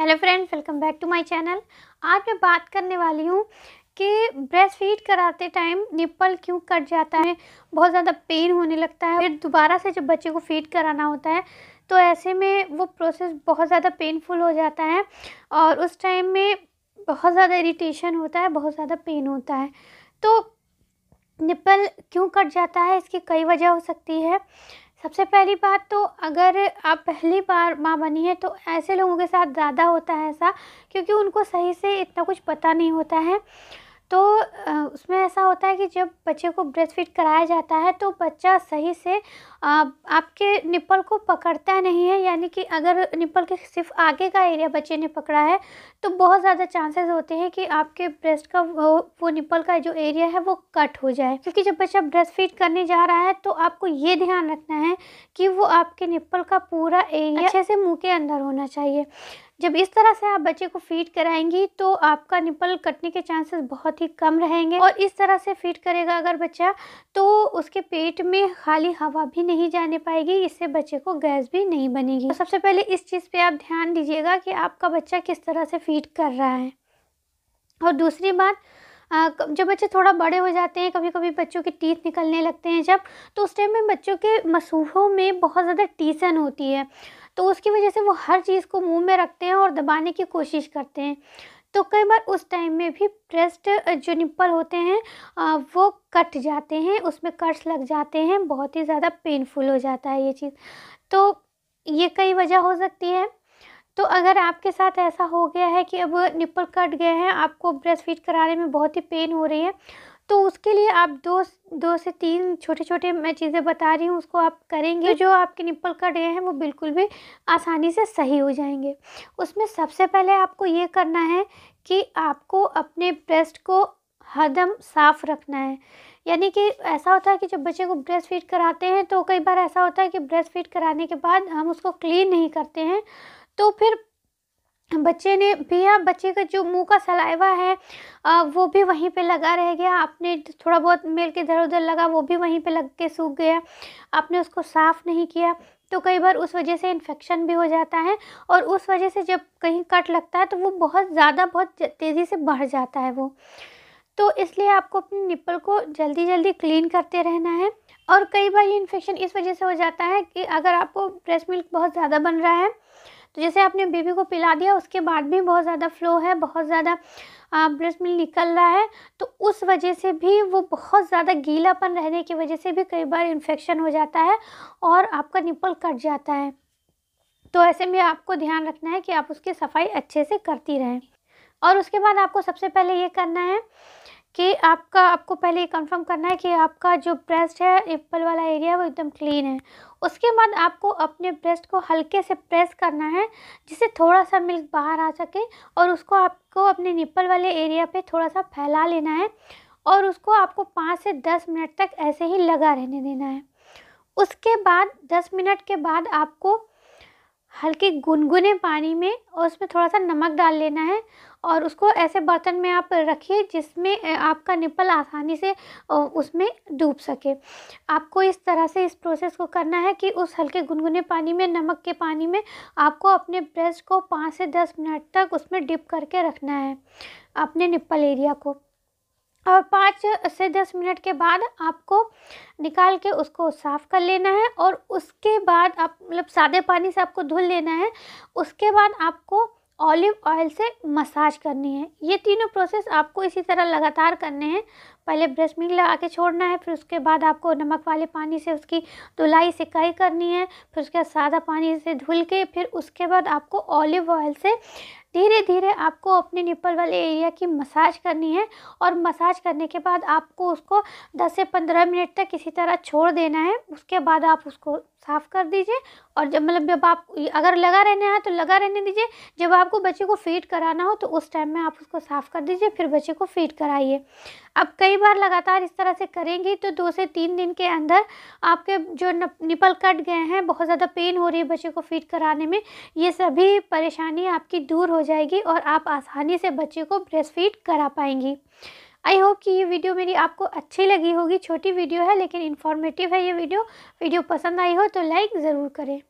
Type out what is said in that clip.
hello friends welcome back to my channel आज मैं बात करने वाली हूँ कि ब्रेस्ट फीड कराते टाइम निप्पल क्यों कट जाता है बहुत ज़्यादा पेन होने लगता है फिर दोबारा से जब बच्चे को फीड कराना होता है तो ऐसे में वो प्रोसेस बहुत ज़्यादा पेनफुल हो जाता है और उस टाइम में बहुत ज़्यादा इरीटेशन होता है बहुत ज़्यादा पेन होता है तो निप्पल क्यों कट जाता है इसकी कई वजह हो सकती है सबसे पहली बात तो अगर आप पहली बार माँ बनी हैं तो ऐसे लोगों के साथ ज़्यादा होता है ऐसा क्योंकि उनको सही से इतना कुछ पता नहीं होता है तो उसमें ऐसा होता है कि जब बच्चे को ब्रेस्ट फीड कराया जाता है तो बच्चा सही से आपके निप्पल को पकड़ता नहीं है यानी कि अगर निप्पल के सिर्फ आगे का एरिया बच्चे ने पकड़ा है तो बहुत ज़्यादा चांसेस होते हैं कि आपके ब्रेस्ट का वो वो निप्पल का जो एरिया है वो कट हो जाए क्योंकि जब बच्चा ब्रेस्ट फीड करने जा रहा है तो आपको ये ध्यान रखना है कि वो आपके निप्पल का पूरा एरिया अच्छे से मुँह के अंदर होना चाहिए जब इस तरह से आप बच्चे को फीड कराएंगी तो आपका निपल कटने के चांसेस बहुत ही कम रहेंगे और इस तरह से फीड करेगा अगर बच्चा तो उसके पेट में खाली हवा भी नहीं जाने पाएगी इससे बच्चे को गैस भी नहीं बनेगी तो सबसे पहले इस चीज़ पे आप ध्यान दीजिएगा कि आपका बच्चा किस तरह से फीड कर रहा है और दूसरी बात जब बच्चे थोड़ा बड़े हो जाते हैं कभी कभी बच्चों के टीथ निकलने लगते हैं जब तो उस टाइम में बच्चों के मसूहों में बहुत ज़्यादा टीसन होती है तो उसकी वजह से वो हर चीज़ को मुंह में रखते हैं और दबाने की कोशिश करते हैं तो कई बार उस टाइम में भी ब्रेस्ट जो निप्पल होते हैं वो कट जाते हैं उसमें कट्स लग जाते हैं बहुत ही ज़्यादा पेनफुल हो जाता है ये चीज़ तो ये कई वजह हो सकती है तो अगर आपके साथ ऐसा हो गया है कि अब निप्पल कट गए हैं आपको ब्रेस्ट फीड कराने में बहुत ही पेन हो रही है तो उसके लिए आप दो दो से तीन छोटे छोटे मैं चीज़ें बता रही हूँ उसको आप करेंगे तो जो आपके निप्पल कट गए हैं वो बिल्कुल भी आसानी से सही हो जाएंगे उसमें सबसे पहले आपको ये करना है कि आपको अपने ब्रेस्ट को हरदम साफ़ रखना है यानी कि ऐसा होता है कि जब बच्चे को ब्रेस्ट फीड कराते हैं तो कई बार ऐसा होता है कि ब्रेस्ट फीड कराने के बाद हम उसको क्लीन नहीं करते हैं तो फिर बच्चे ने भैया हाँ, बच्चे का जो मुंह का सलाइवा है आ, वो भी वहीं पे लगा रह गया आपने थोड़ा बहुत मेल के इधर उधर लगा वो भी वहीं पे लग के सूख गया आपने उसको साफ़ नहीं किया तो कई बार उस वजह से इन्फेक्शन भी हो जाता है और उस वजह से जब कहीं कट लगता है तो वो बहुत ज़्यादा बहुत तेज़ी से बढ़ जाता है वो तो इसलिए आपको अपने निप्पल को जल्दी जल्दी क्लीन करते रहना है और कई बार ये इन्फेक्शन इस वजह से हो जाता है कि अगर आपको ब्रेस्ट मिल्क बहुत ज़्यादा बन रहा है तो जैसे आपने बेबी को पिला दिया उसके बाद भी बहुत ज़्यादा फ्लो है बहुत ज़्यादा ब्रेस्ट मिल निकल रहा है तो उस वजह से भी वो बहुत ज़्यादा गीलापन रहने की वजह से भी कई बार इन्फेक्शन हो जाता है और आपका निपल कट जाता है तो ऐसे में आपको ध्यान रखना है कि आप उसकी सफाई अच्छे से करती रहें और उसके बाद आपको सबसे पहले ये करना है कि आपका आपको पहले ये कंफर्म करना है कि आपका जो ब्रेस्ट है एप्पल वाला एरिया वो एकदम क्लीन है उसके बाद आपको अपने ब्रेस्ट को हल्के से प्रेस करना है जिससे थोड़ा सा मिल्क बाहर आ सके और उसको आपको अपने निप्पल वाले एरिया पे थोड़ा सा फैला लेना है और उसको आपको पाँच से दस मिनट तक ऐसे ही लगा रहने देना है उसके बाद दस मिनट के बाद आपको हल्के गुनगुने पानी में और उसमें थोड़ा सा नमक डाल लेना है और उसको ऐसे बर्तन में आप रखिए जिसमें आपका निप्पल आसानी से उसमें डूब सके आपको इस तरह से इस प्रोसेस को करना है कि उस हल्के गुनगुने पानी में नमक के पानी में आपको अपने ब्रेस्ट को पाँच से दस मिनट तक उसमें डिप करके रखना है अपने निप्पल एरिया को और पाँच से दस मिनट के बाद आपको निकाल के उसको साफ़ कर लेना है और उसके बाद आप मतलब सादे पानी से आपको धुल लेना है उसके बाद आपको ऑलिव ऑयल से मसाज करनी है ये तीनों प्रोसेस आपको इसी तरह लगातार करने हैं पहले ब्रश मिल लगा के छोड़ना है फिर उसके बाद आपको नमक वाले पानी से उसकी धुलाई सिकाई करनी है फिर उसके बाद सादा पानी से धुल के फिर उसके बाद आपको ऑलिव ऑयल से धीरे धीरे आपको अपने निप्पल वाले एरिया की मसाज करनी है और मसाज करने के बाद आपको उसको 10 से 15 मिनट तक इसी तरह छोड़ देना है उसके बाद आप उसको साफ़ कर दीजिए और जब मतलब जब आप अगर लगा रहने है तो लगा रहने दीजिए जब आपको बच्चे को फीड कराना हो तो उस टाइम में आप उसको साफ़ कर दीजिए फिर बच्चे को फीड कराइए अब कई बार लगातार इस तरह से करेंगी तो दो से तीन दिन के अंदर आपके जो निपल कट गए हैं बहुत ज़्यादा पेन हो रही है बच्चे को फीड कराने में ये सभी परेशानी आपकी दूर हो जाएगी और आप आसानी से बच्चे को ब्रेस्ट फीड करा पाएंगी आई होप कि ये वीडियो मेरी आपको अच्छी लगी होगी छोटी वीडियो है लेकिन इन्फॉर्मेटिव है ये वीडियो वीडियो पसंद आई हो तो लाइक ज़रूर करें